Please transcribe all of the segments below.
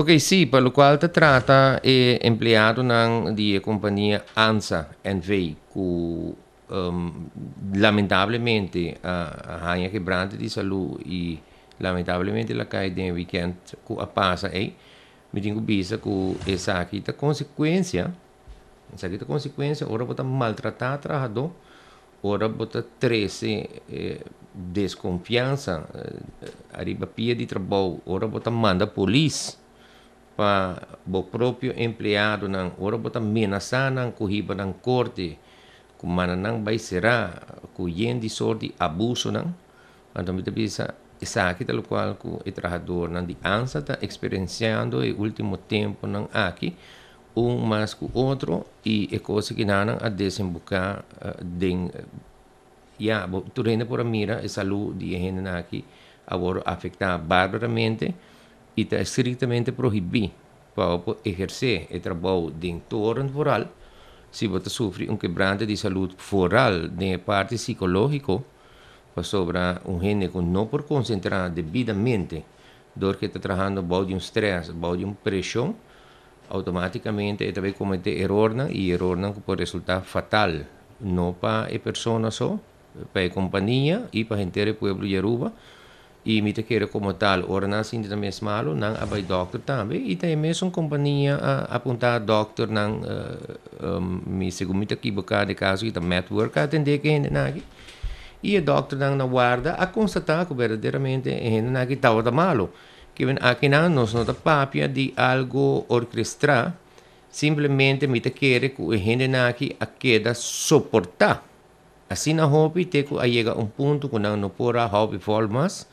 Ok, sì, per lo quale tratta è empleato di compagnia ANSA NV, ehm, che um, lamentabilmente ha uh, quebrante di salute e lamentabilmente la cae in weekend che passa e mi dico bisa che è sacchita conseguenza, sacchita conseguenza, ora potrà maltrattare trahado, ora potrà tresse eh, desconfianza, eh, arriva pia di trabou, ora potrà manda polizia o próprio empregado nang ora botam menasa nang kuhiba nang corte kumana nang vai será kuyen di sorte abuso nang então me pisa essa aqui tal qual que o trabalhador di ansa tá experienciando e último tempo nang aqui um mais que o outro e é coisa que nana a desembocar uh, den ya yeah, turene por mira a saúde de gente aqui agora afetar barbaramente estrictamente está estrictamente prohibido para ejercer el trabajo de entorno foral si usted sufre un quebrante de salud foral de parte psicológica para pues sobre un género no por concentrar debidamente dor que está trabajando bajo de un estrés, una de automáticamente pressão, automaticamente errores y cometer que e erro resultar fatal, no para eh, personas pessoa eh, só, para la eh, compañía y para gente pueblo povo de Aruba, e me te quero como tal ora não sinto também malo não abai doctor também e tem mesmo companhia a apontar doctor não uh, um, me segundo me te equivocar de caso e também network atender quem não aqui e o doctor não na guarda a constatar que verdadeiramente é não aqui estava tá malo que vem aqui não nos nota papia de algo orquestrar simplesmente me te quero que o não aqui a queda suportar Asina hopi teku ayega um ponto punto kunang nopora hopi formas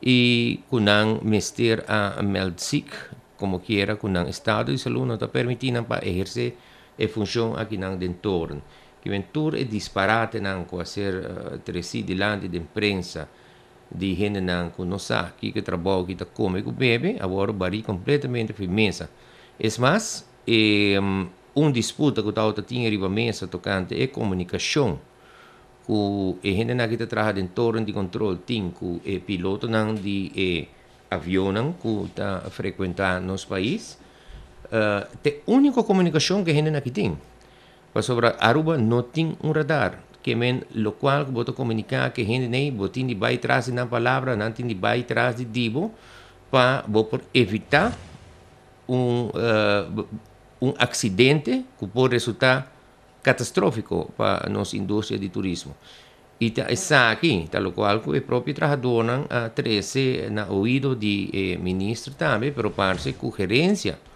y kunang mister a meldsik como quiera kunang estado y salud no te permitirán para ejercer e eh, función aquí nang dentorn. Que ventur é disparate nang ko ser uh, eh, tresi delante de imprensa de gente nang ko no sa que trabalho que ta come o bebe agora bari completamente firmeza. Es mais eh, um disputa que o tal tinha riba mesa tocante é comunicação ku e gente na kita traha den torn di control tin ku e eh, piloto nang di e eh, avionan ku ta frequenta nos país uh, te único comunicación que gente na kitin pa sobre Aruba no tin un radar que men lo cual boto comunicar que gente nei botin di bai tras na palavra nan tin di bai tras di dibo pa bo por evitar un uh, un accidente que pode resultar catastrófico para a nossa indústria de turismo. E tá, está aqui, tal tá qual que o próprio trabalhador a 13 na ouvido de eh, ministro também, para parece a gerência